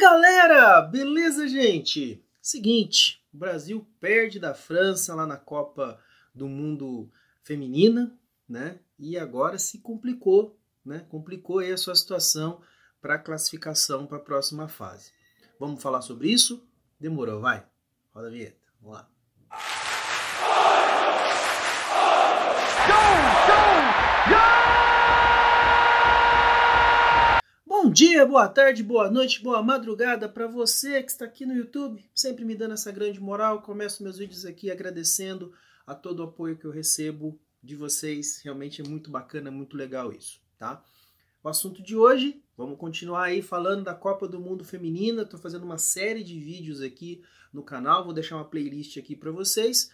Fala galera, beleza gente? Seguinte, o Brasil perde da França lá na Copa do Mundo Feminina, né? E agora se complicou, né? Complicou aí a sua situação para a classificação para a próxima fase. Vamos falar sobre isso? Demorou, vai. Roda a vinheta, vamos lá. Go, go, go! dia, boa tarde, boa noite, boa madrugada para você que está aqui no YouTube, sempre me dando essa grande moral. Começo meus vídeos aqui agradecendo a todo o apoio que eu recebo de vocês. Realmente é muito bacana, muito legal isso, tá? O assunto de hoje, vamos continuar aí falando da Copa do Mundo Feminina. Estou fazendo uma série de vídeos aqui no canal, vou deixar uma playlist aqui para vocês,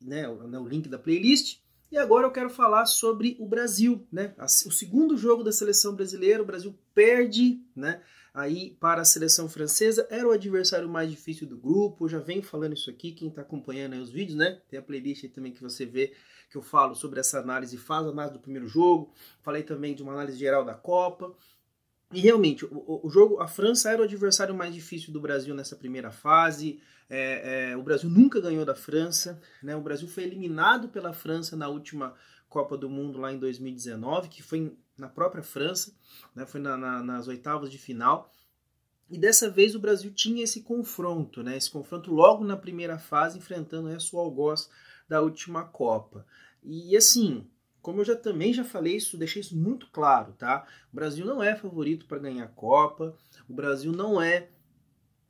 né? O, né, o link da playlist. E agora eu quero falar sobre o Brasil, né? O segundo jogo da seleção brasileira, o Brasil perde, né? Aí para a seleção francesa era o adversário mais difícil do grupo. Eu já vem falando isso aqui, quem está acompanhando os vídeos, né? Tem a playlist aí também que você vê que eu falo sobre essa análise, faz a análise do primeiro jogo. Falei também de uma análise geral da Copa. E realmente, o, o, jogo, a França era o adversário mais difícil do Brasil nessa primeira fase. É, é, o Brasil nunca ganhou da França. Né? O Brasil foi eliminado pela França na última Copa do Mundo lá em 2019, que foi na própria França, né? foi na, na, nas oitavas de final. E dessa vez o Brasil tinha esse confronto, né? esse confronto logo na primeira fase, enfrentando o algoz da última Copa. E assim, como eu já também já falei isso, deixei isso muito claro, tá? O Brasil não é favorito para ganhar a Copa, o Brasil não é,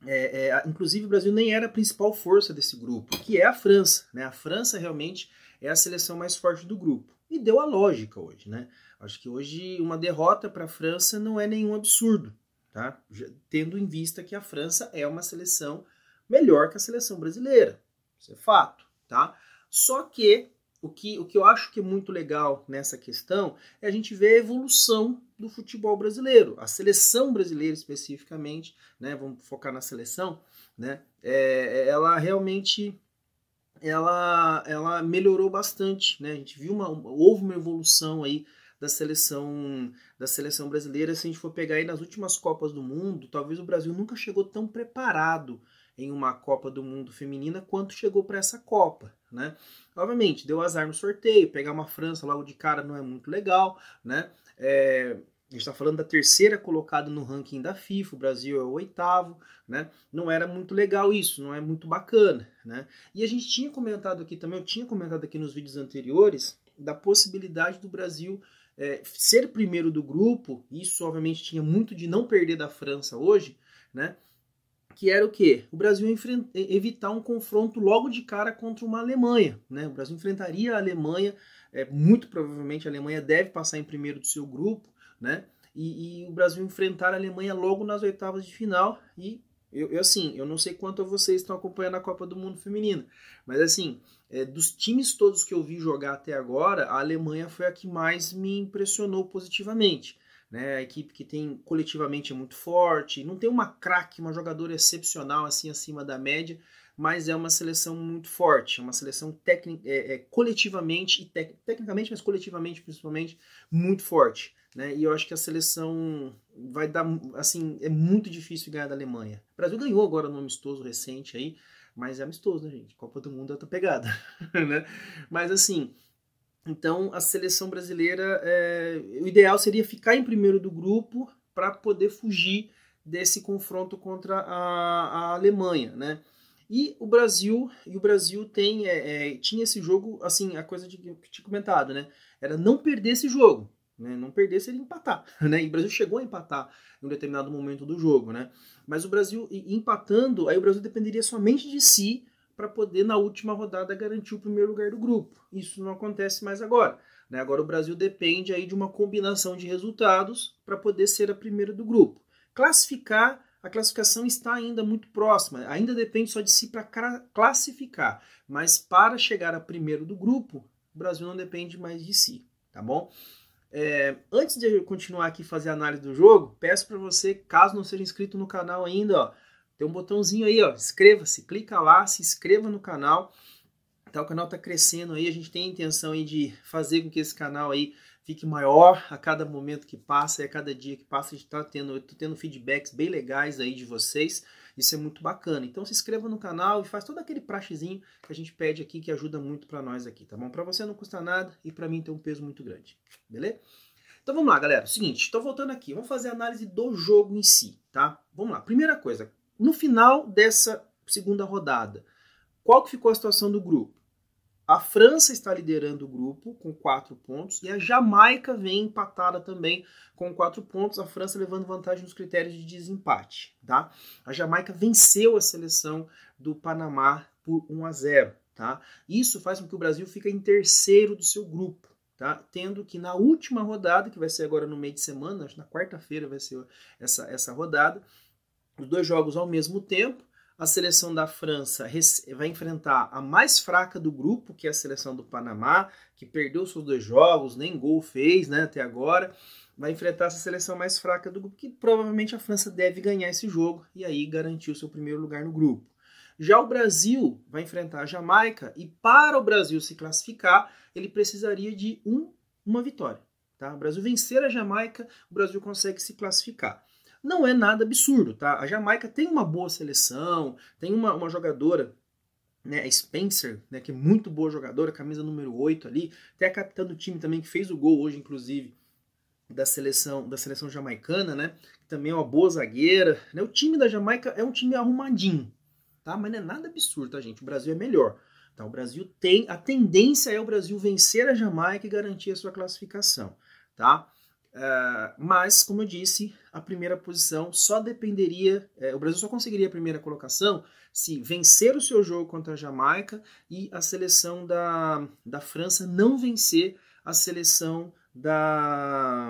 é, é, Inclusive, o Brasil nem era a principal força desse grupo, que é a França, né? A França realmente é a seleção mais forte do grupo. E deu a lógica hoje, né? Acho que hoje uma derrota para a França não é nenhum absurdo, tá? Já, tendo em vista que a França é uma seleção melhor que a seleção brasileira. Isso é fato, tá? Só que o que, o que eu acho que é muito legal nessa questão é a gente ver a evolução do futebol brasileiro, a seleção brasileira especificamente, né? Vamos focar na seleção, né? É, é ela realmente ela, ela melhorou bastante, né? A gente viu uma houve uma evolução aí da seleção da seleção brasileira. Se a gente for pegar aí nas últimas Copas do Mundo, talvez o Brasil nunca chegou tão preparado em uma Copa do Mundo feminina quanto chegou para essa Copa, né? Obviamente, deu azar no sorteio, pegar uma França logo de cara não é muito legal, né? É, a gente está falando da terceira colocada no ranking da FIFA, o Brasil é o oitavo, né? Não era muito legal isso, não é muito bacana, né? E a gente tinha comentado aqui também, eu tinha comentado aqui nos vídeos anteriores, da possibilidade do Brasil é, ser primeiro do grupo, isso obviamente tinha muito de não perder da França hoje, né? que era o quê? O Brasil evitar um confronto logo de cara contra uma Alemanha. Né? O Brasil enfrentaria a Alemanha, é, muito provavelmente a Alemanha deve passar em primeiro do seu grupo, né? E, e o Brasil enfrentar a Alemanha logo nas oitavas de final. E eu, eu, assim, eu não sei quanto vocês estão acompanhando a Copa do Mundo Feminina, mas assim, é, dos times todos que eu vi jogar até agora, a Alemanha foi a que mais me impressionou positivamente né? A equipe que tem coletivamente é muito forte, não tem uma craque, uma jogadora excepcional assim acima da média, mas é uma seleção muito forte, é uma seleção é, é, coletivamente e tec tecnicamente, mas coletivamente principalmente muito forte. Né? E eu acho que a seleção vai dar, assim, é muito difícil ganhar da Alemanha. O Brasil ganhou agora no amistoso recente aí, mas é amistoso, né, gente? Copa do Mundo é outra pegada, né? Mas assim, então, a seleção brasileira, é, o ideal seria ficar em primeiro do grupo para poder fugir desse confronto contra a, a, Alemanha, né? E o Brasil, e o Brasil tem, é, é, tinha esse jogo, assim, a coisa de, que tinha comentado, né? Era não perder esse jogo, né? Não perder se ele empatar, né? E o Brasil chegou a empatar em um determinado momento do jogo, né? Mas o Brasil empatando, aí o Brasil dependeria somente de si para poder, na última rodada, garantir o primeiro lugar do grupo. Isso não acontece mais agora. Né? Agora o Brasil depende aí de uma combinação de resultados para poder ser a primeira do grupo. Classificar, a classificação está ainda muito próxima, ainda depende só de si para classificar, mas para chegar a primeiro do grupo, o Brasil não depende mais de si, tá bom? É, antes de eu continuar aqui fazer a análise do jogo, peço para você, caso não seja inscrito no canal ainda, ó, tem um botãozinho aí, ó, inscreva-se, clica lá, se inscreva no canal. Tá, o canal tá crescendo aí, a gente tem a intenção aí de fazer com que esse canal aí fique maior a cada momento que passa e a cada dia que passa a gente tá tendo, tô tendo feedbacks bem legais aí de vocês. Isso é muito bacana. Então se inscreva no canal e faz todo aquele praxezinho que a gente pede aqui que ajuda muito para nós aqui, tá bom? Para você não custa nada e para mim tem um peso muito grande. Beleza? Então vamos lá, galera. É seguinte, tô voltando aqui. Vamos fazer a análise do jogo em si, tá? Vamos lá. Primeira coisa, no final dessa segunda rodada, qual que ficou a situação do grupo? A França está liderando o grupo com quatro pontos e a Jamaica vem empatada também com quatro pontos. A França levando vantagem nos critérios de desempate, tá? A Jamaica venceu a seleção do Panamá por 1 a 0, tá? Isso faz com que o Brasil fique em terceiro do seu grupo, tá? Tendo que na última rodada, que vai ser agora no meio de semana, na quarta-feira vai ser essa, essa rodada, os dois jogos ao mesmo tempo. A seleção da França vai enfrentar a mais fraca do grupo, que é a seleção do Panamá, que perdeu seus dois jogos, nem gol fez né, até agora. Vai enfrentar essa seleção mais fraca do grupo, que provavelmente a França deve ganhar esse jogo e aí garantir o seu primeiro lugar no grupo. Já o Brasil vai enfrentar a Jamaica e para o Brasil se classificar, ele precisaria de um, uma vitória. Tá? O Brasil vencer a Jamaica, o Brasil consegue se classificar não é nada absurdo, tá? A Jamaica tem uma boa seleção, tem uma, uma jogadora né, Spencer, né, que é muito boa jogadora, camisa número 8 ali, até a capitã do time também, que fez o gol hoje, inclusive, da seleção da seleção jamaicana, né, também é uma boa zagueira. Né, o time da Jamaica é um time arrumadinho, tá? mas não é nada absurdo, tá, gente? O Brasil é melhor. Tá? O Brasil tem, a tendência é o Brasil vencer a Jamaica e garantir a sua classificação, tá? Ah, mas, como eu disse, a primeira posição só dependeria, uh, o Brasil só conseguiria a primeira colocação se vencer o seu jogo contra a Jamaica e a seleção da, da França não vencer a seleção da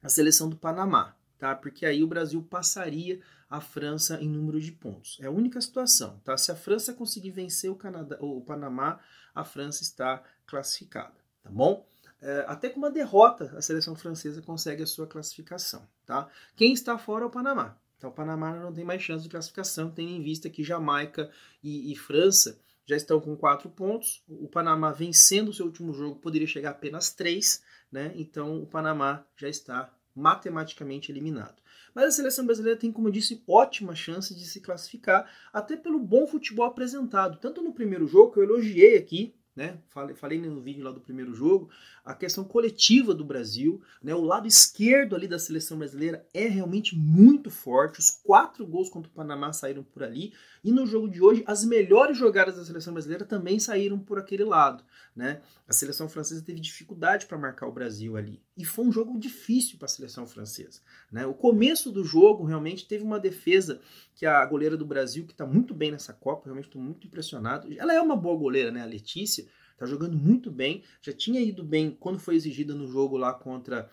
a seleção do Panamá, tá? Porque aí o Brasil passaria a França em número de pontos. É a única situação, tá? Se a França conseguir vencer o Canadá, o Panamá, a França está classificada, tá bom? É, até com uma derrota, a seleção francesa consegue a sua classificação. Tá? Quem está fora é o Panamá. Então o Panamá não tem mais chance de classificação, tendo em vista que Jamaica e, e França já estão com quatro pontos. O Panamá vencendo o seu último jogo poderia chegar a apenas três, né? Então o Panamá já está matematicamente eliminado. Mas a seleção brasileira tem, como eu disse, ótima chance de se classificar, até pelo bom futebol apresentado, tanto no primeiro jogo que eu elogiei aqui, né? Falei, falei no vídeo lá do primeiro jogo, a questão coletiva do Brasil, né? O lado esquerdo ali da seleção brasileira é realmente muito forte. Os quatro gols contra o Panamá saíram por ali e no jogo de hoje as melhores jogadas da seleção brasileira também saíram por aquele lado, né? A seleção francesa teve dificuldade para marcar o Brasil ali, e foi um jogo difícil para a seleção francesa. Né? O começo do jogo realmente teve uma defesa que a goleira do Brasil, que está muito bem nessa Copa, realmente estou muito impressionado. Ela é uma boa goleira, né? A Letícia está jogando muito bem. Já tinha ido bem quando foi exigida no jogo lá contra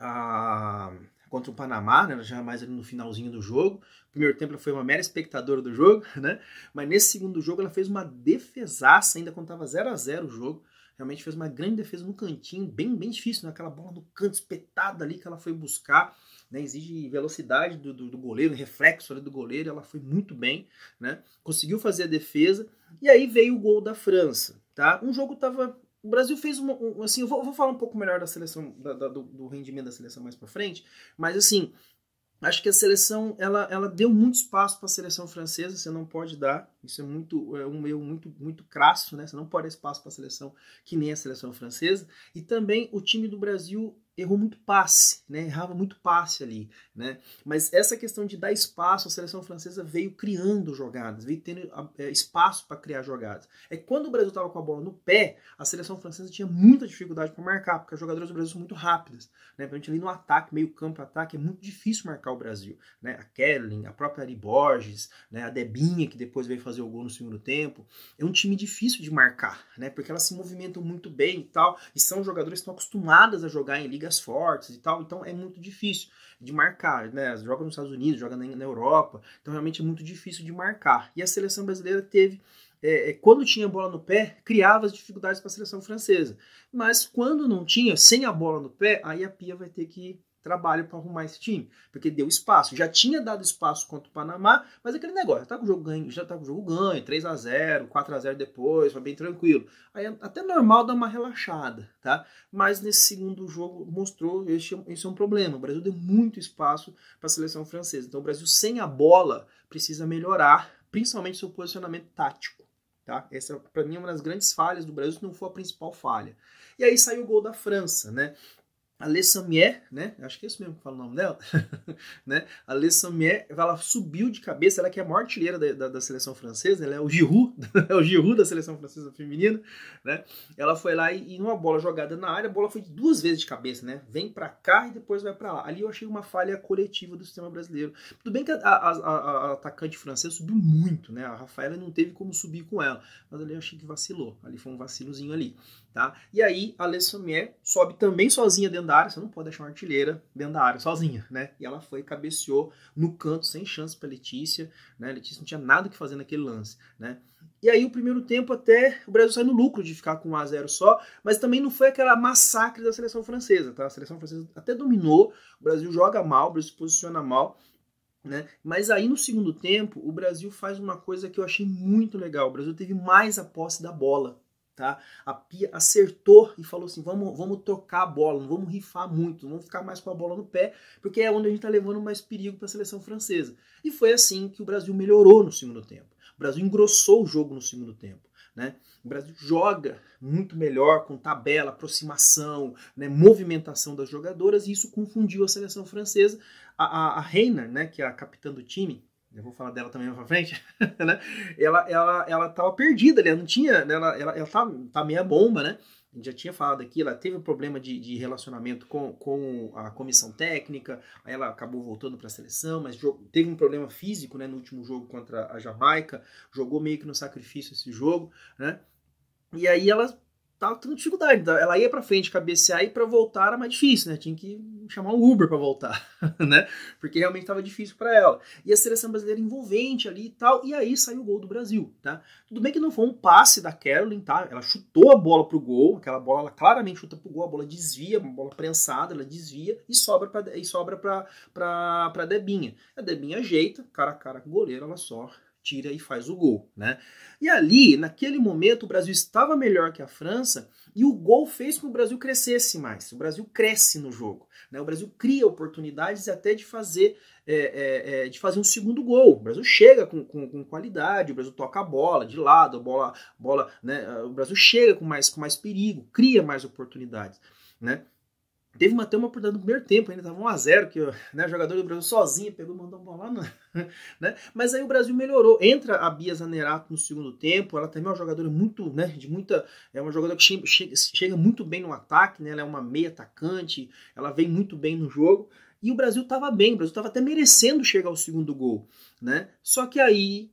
a contra o Panamá, né? já é mais ali no finalzinho do jogo. Primeiro tempo ela foi uma mera espectadora do jogo, né? Mas nesse segundo jogo ela fez uma defesaça ainda quando estava 0 a 0 o jogo. Realmente fez uma grande defesa no cantinho, bem bem difícil, né? aquela bola no canto espetada ali que ela foi buscar. Né, exige velocidade do, do, do goleiro, reflexo do goleiro, ela foi muito bem, né, conseguiu fazer a defesa, e aí veio o gol da França. Tá? Um jogo estava o Brasil fez uma. Um, assim, eu vou, vou, falar um pouco melhor da seleção, da, da, do, do, rendimento da seleção mais para frente, mas assim, acho que a seleção, ela, ela deu muito espaço para a seleção francesa, você não pode dar, isso é muito é um erro muito, muito crasso, né? Você não pode dar espaço para a seleção que nem a seleção francesa, e também o time do Brasil errou muito passe, né? Errava muito passe ali, né? Mas essa questão de dar espaço, a seleção francesa veio criando jogadas, veio tendo ah, é, espaço para criar jogadas. É que quando o Brasil estava com a bola no pé, a seleção francesa tinha muita dificuldade para marcar, porque as jogadoras do Brasil são muito rápidas, né? Pra gente ali no ataque, meio campo ataque, é muito difícil marcar o Brasil, né? A Kerlin, a própria Ari Borges, né? A Debinha, que depois veio fazer o gol no segundo tempo, é um time difícil de marcar, né? Porque elas se movimentam muito bem e tal, e são jogadores que estão acostumadas a jogar em liga ligas fortes e tal, então é muito difícil de marcar, né? Joga nos Estados Unidos, joga na, Europa, então realmente é muito difícil de marcar. E a seleção brasileira teve é, é quando tinha bola no pé, criava as dificuldades para a seleção francesa. Mas quando não tinha, sem a bola no pé, aí a Pia vai ter que trabalho para arrumar esse time, porque deu espaço. Já tinha dado espaço contra o Panamá, mas aquele negócio, já tá com o jogo ganho, já tá com o jogo ganho, 3 a 0, 4 a 0 depois, foi bem tranquilo. Aí até normal dar uma relaxada, tá? Mas nesse segundo jogo mostrou esse, é esse é um problema. O Brasil deu muito espaço para a seleção francesa. Então o Brasil sem a bola precisa melhorar, principalmente seu posicionamento tático. Tá? Essa, para mim, é uma das grandes falhas do Brasil, se não for a principal falha. E aí saiu o gol da França, né? Alessamier, né? Acho que é isso mesmo que fala o nome dela, né? Alessamier, ela subiu de cabeça, ela que é a maior artilheira da, da, da seleção francesa, ela é o Giroud, é o Giroud da seleção francesa feminina, né? Ela foi lá e, numa bola jogada na área, a bola foi duas vezes de cabeça, né? Vem para cá e depois vai para lá. Ali eu achei uma falha coletiva do sistema brasileiro. Tudo bem que a, a, a, a atacante francesa subiu muito, né? A Rafaela não teve como subir com ela, mas ali eu achei que vacilou. Ali foi um vacilozinho ali. Tá? E aí a Lessomier sobe também sozinha dentro da área, você não pode deixar uma artilheira dentro da área sozinha, né? E ela foi cabeceou no canto sem chance para Letícia, né? Letícia não tinha nada que fazer naquele lance, né? E aí o primeiro tempo até o Brasil saiu no lucro de ficar com 1 a 0 só, mas também não foi aquela massacre da seleção francesa, tá? A seleção francesa até dominou, o Brasil joga mal, o Brasil se posiciona mal, né? Mas aí no segundo tempo, o Brasil faz uma coisa que eu achei muito legal. O Brasil teve mais a posse da bola tá? A Pia acertou e falou assim: vamos, vamos trocar a bola, não vamos rifar muito, não vamos ficar mais com a bola no pé, porque é onde a gente está levando mais perigo para a seleção francesa. E foi assim que o Brasil melhorou no segundo tempo. O Brasil engrossou o jogo no segundo tempo. Né? O Brasil joga muito melhor com tabela, aproximação, né, movimentação das jogadoras, e isso confundiu a seleção francesa. A, a, a Reiner, né, que é a capitã do time, eu vou falar dela também mais pra frente, né? Ela, ela, ela tava perdida ali, ela não tinha, né? ela, ela, ela tá, tá meia bomba, né? A gente já tinha falado aqui, ela teve um problema de, de relacionamento com, com a comissão técnica, aí ela acabou voltando para a seleção, mas teve um problema físico né, no último jogo contra a Jamaica, jogou meio que no sacrifício esse jogo, né? E aí ela tava tendo dificuldade. Então ela ia para frente cabecear e para voltar era mais difícil, né? Tinha que chamar um Uber para voltar, né? Porque realmente estava difícil para ela. E a seleção brasileira envolvente ali e tal, e aí saiu o gol do Brasil, tá? Tudo bem que não foi um passe da Carolyn, tá? Ela chutou a bola pro gol, aquela bola ela claramente chuta pro gol, a bola desvia, uma bola prensada, ela desvia e sobra para e sobra para para Debinha. A Debinha ajeita, cara a cara com o goleiro, ela só tira e faz o gol, né? E ali, naquele momento, o Brasil estava melhor que a França e o gol fez com que o Brasil crescesse mais. O Brasil cresce no jogo, né? O Brasil cria oportunidades até de fazer é, é, é de fazer um segundo gol. O Brasil chega com, com, com, qualidade, o Brasil toca a bola de lado, a bola, bola, né? O Brasil chega com mais com mais perigo, cria mais oportunidades, né? Teve uma, até uma oportunidade no primeiro tempo, ainda tava 1x0, que né, o jogador do Brasil sozinho pegou mandou um bola lá. Né? Mas aí o Brasil melhorou. Entra a Bia Zanerato no segundo tempo, ela também é uma jogadora muito, né, de muita, é uma jogadora que chega muito bem no ataque, né, ela é uma meia atacante, ela vem muito bem no jogo. E o Brasil estava bem, o Brasil estava até merecendo chegar ao segundo gol. Né? Só que aí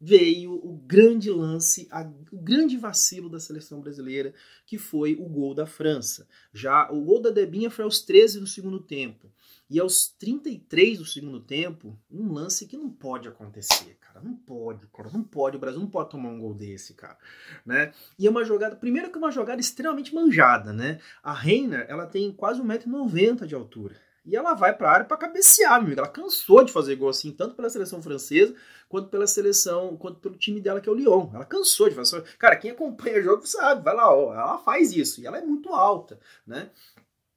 veio o grande lance, a, o grande vacilo da seleção brasileira, que foi o gol da França. Já o gol da Debinha foi aos 13 do segundo tempo. E aos 33 do segundo tempo, um lance que não pode acontecer, cara. Não pode, cara. Não pode. O Brasil não pode tomar um gol desse, cara. Né? E é uma jogada, primeiro que é uma jogada extremamente manjada, né? A Reina, ela tem quase 1,90m de altura. E ela vai para a área para cabecear, meu amigo. Ela cansou de fazer gol assim, tanto pela seleção francesa, quanto pela seleção, quanto pelo time dela que é o Lyon. Ela cansou de fazer. Cara, quem acompanha o jogo sabe, vai lá, ó, ela faz isso. E ela é muito alta, né?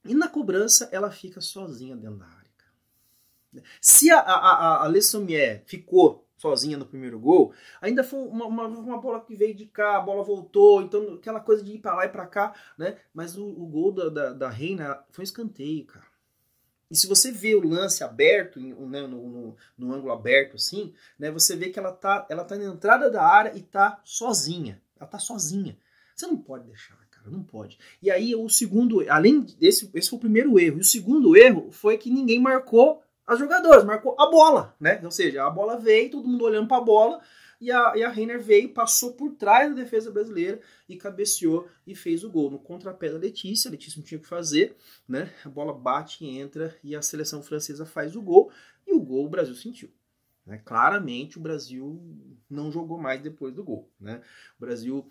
E na cobrança ela fica sozinha dentro da área. Se a, a, a, a ficou sozinha no primeiro gol, ainda foi uma, uma, uma, bola que veio de cá, a bola voltou, então aquela coisa de ir para lá e para cá, né? Mas o, o gol da, da, da Reina foi um escanteio, cara. E se você vê o lance aberto, né, no, no, no, ângulo aberto assim, né, você vê que ela tá, ela tá na entrada da área e tá sozinha. Ela tá sozinha. Você não pode deixar, cara, não pode. E aí o segundo, além desse, esse foi o primeiro erro. E o segundo erro foi que ninguém marcou as jogadoras, marcou a bola, né? Ou seja, a bola veio, todo mundo olhando para a bola, e a, e a Reiner veio, passou por trás da defesa brasileira e cabeceou e fez o gol. No contrapé da Letícia, a Letícia não tinha o que fazer, né? A bola bate, entra e a seleção francesa faz o gol e o gol o Brasil sentiu. Né? Claramente o Brasil não jogou mais depois do gol. Né? O Brasil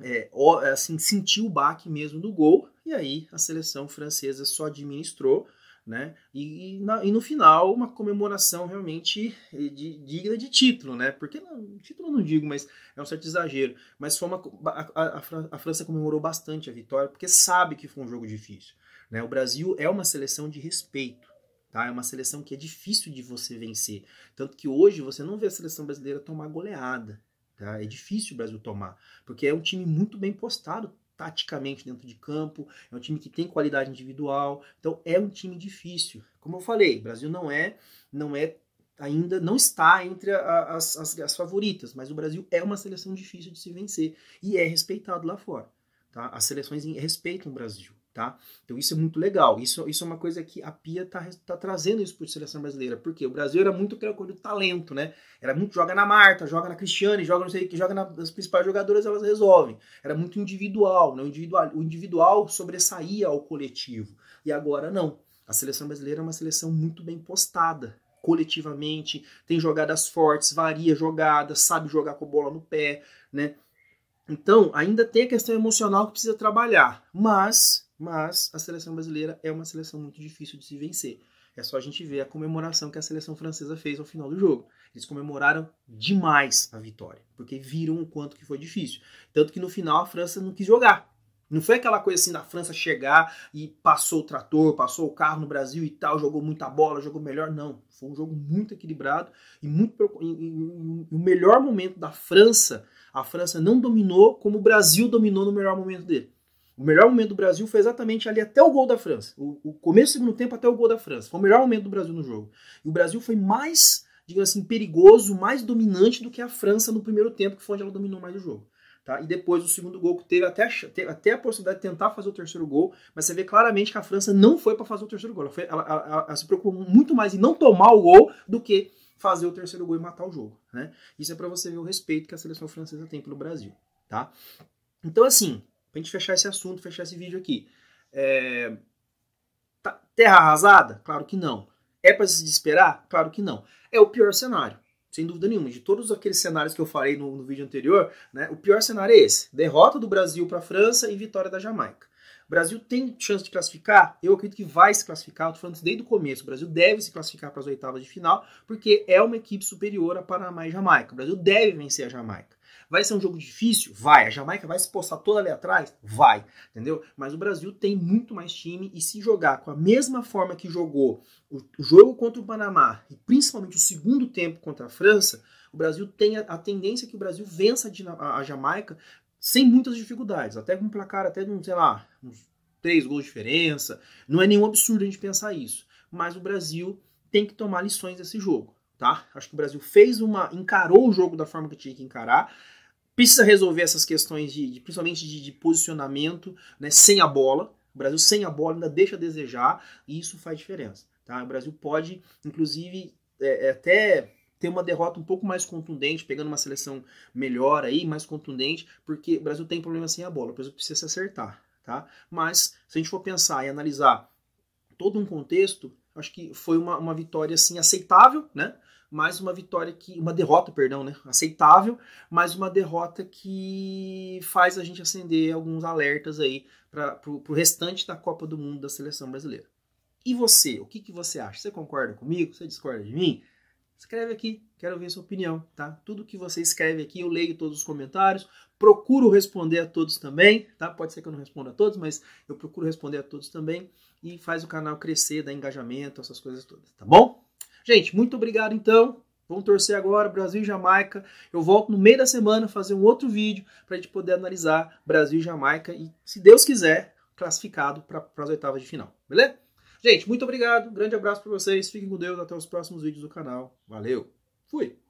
é, assim, sentiu o baque mesmo do gol e aí a seleção francesa só administrou né? E, e, na, e, no final, uma comemoração realmente eh, de, digna de título, né? Porque não, título eu não digo, mas é um certo exagero. Mas foi uma, a, a, a, França comemorou bastante a vitória, porque sabe que foi um jogo difícil. Né? O Brasil é uma seleção de respeito. Tá? É uma seleção que é difícil de você vencer. Tanto que hoje você não vê a seleção brasileira tomar goleada. Tá? É difícil o Brasil tomar, porque é um time muito bem postado taticamente dentro de campo, é um time que tem qualidade individual, então é um time difícil. Como eu falei, o Brasil não é, não é ainda não está entre a, as, as, as, favoritas, mas o Brasil é uma seleção difícil de se vencer e é respeitado lá fora. Tá? As seleções respeitam o Brasil tá? Então isso é muito legal. Isso, isso é uma coisa que a Pia tá, tá trazendo isso para a seleção brasileira. Porque o Brasil era muito aquela coisa do talento, né? Era muito joga na Marta, joga na Cristiane, joga não sei que, joga nas principais jogadoras, elas resolvem. Era muito individual, né? O individual, o individual sobressaía ao coletivo. E agora não. A seleção brasileira é uma seleção muito bem postada, coletivamente, tem jogadas fortes, varia jogadas, sabe jogar com a bola no pé, né? Então, ainda tem a questão emocional que precisa trabalhar, mas mas a seleção brasileira é uma seleção muito difícil de se vencer. É só a gente ver a comemoração que a seleção francesa fez ao final do jogo. Eles comemoraram demais a vitória, porque viram o quanto que foi difícil. Tanto que no final a França não quis jogar. Não foi aquela coisa assim da França chegar e passou o trator, passou o carro no Brasil e tal, jogou muita bola, jogou melhor. Não, foi um jogo muito equilibrado e muito o melhor momento da França, a França não dominou como o Brasil dominou no melhor momento dele. O melhor momento do Brasil foi exatamente ali até o gol da França. O, o começo do segundo tempo até o gol da França. Foi o melhor momento do Brasil no jogo. E o Brasil foi mais, digamos assim, perigoso, mais dominante do que a França no primeiro tempo, que foi onde ela dominou mais o jogo. Tá? E depois o segundo gol que teve até, a, teve até a possibilidade de tentar fazer o terceiro gol, mas você vê claramente que a França não foi para fazer o terceiro gol. Ela, foi, ela, ela, ela, se preocupou muito mais em não tomar o gol do que fazer o terceiro gol e matar o jogo. Né? Isso é para você ver o respeito que a seleção francesa tem pelo Brasil. Tá? Então, assim, pra gente fechar esse assunto, fechar esse vídeo aqui. É... Tá, terra arrasada? Claro que não. É para se desesperar? Claro que não. É o pior cenário, sem dúvida nenhuma. De todos aqueles cenários que eu falei no, no vídeo anterior, né, o pior cenário é esse: derrota do Brasil para a França e vitória da Jamaica. O Brasil tem chance de classificar? Eu acredito que vai se classificar. Eu tô falando desde o começo. O Brasil deve se classificar para as oitavas de final, porque é uma equipe superior a Panamá e Jamaica. O Brasil deve vencer a Jamaica. Vai ser um jogo difícil? Vai. A Jamaica vai se postar toda ali atrás? Vai. Entendeu? Mas o Brasil tem muito mais time e se jogar com a mesma forma que jogou o jogo contra o Panamá e principalmente o segundo tempo contra a França, o Brasil tem a, tendência que o Brasil vença a, Jamaica sem muitas dificuldades, até com um placar até de, sei lá, uns três gols de diferença. Não é nenhum absurdo a gente pensar isso. Mas o Brasil tem que tomar lições desse jogo. Tá? Acho que o Brasil fez uma. encarou o jogo da forma que tinha que encarar, precisa resolver essas questões de, de principalmente de, de posicionamento, né, sem a bola. O Brasil sem a bola ainda deixa a desejar e isso faz diferença. Tá? O Brasil pode, inclusive, é, é até ter uma derrota um pouco mais contundente, pegando uma seleção melhor aí, mais contundente, porque o Brasil tem problema sem a bola, o Brasil precisa se acertar. Tá? Mas se a gente for pensar e analisar todo um contexto, acho que foi uma, uma vitória assim aceitável, né? mais uma vitória que. Uma derrota, perdão, né? Aceitável, mas uma derrota que faz a gente acender alguns alertas aí para o restante da Copa do Mundo da seleção brasileira. E você, o que, que você acha? Você concorda comigo? Você discorda de mim? Escreve aqui, quero ver sua opinião, tá? Tudo que você escreve aqui, eu leio todos os comentários, procuro responder a todos também, tá? Pode ser que eu não responda a todos, mas eu procuro responder a todos também e faz o canal crescer, dar engajamento, essas coisas todas, tá bom? Gente, muito obrigado então. Vamos torcer agora, Brasil e Jamaica. Eu volto no meio da semana fazer um outro vídeo para a gente poder analisar Brasil e Jamaica e, se Deus quiser, classificado para as oitavas de final. Beleza? Gente, muito obrigado. Grande abraço para vocês. Fiquem com Deus. Até os próximos vídeos do canal. Valeu. Fui.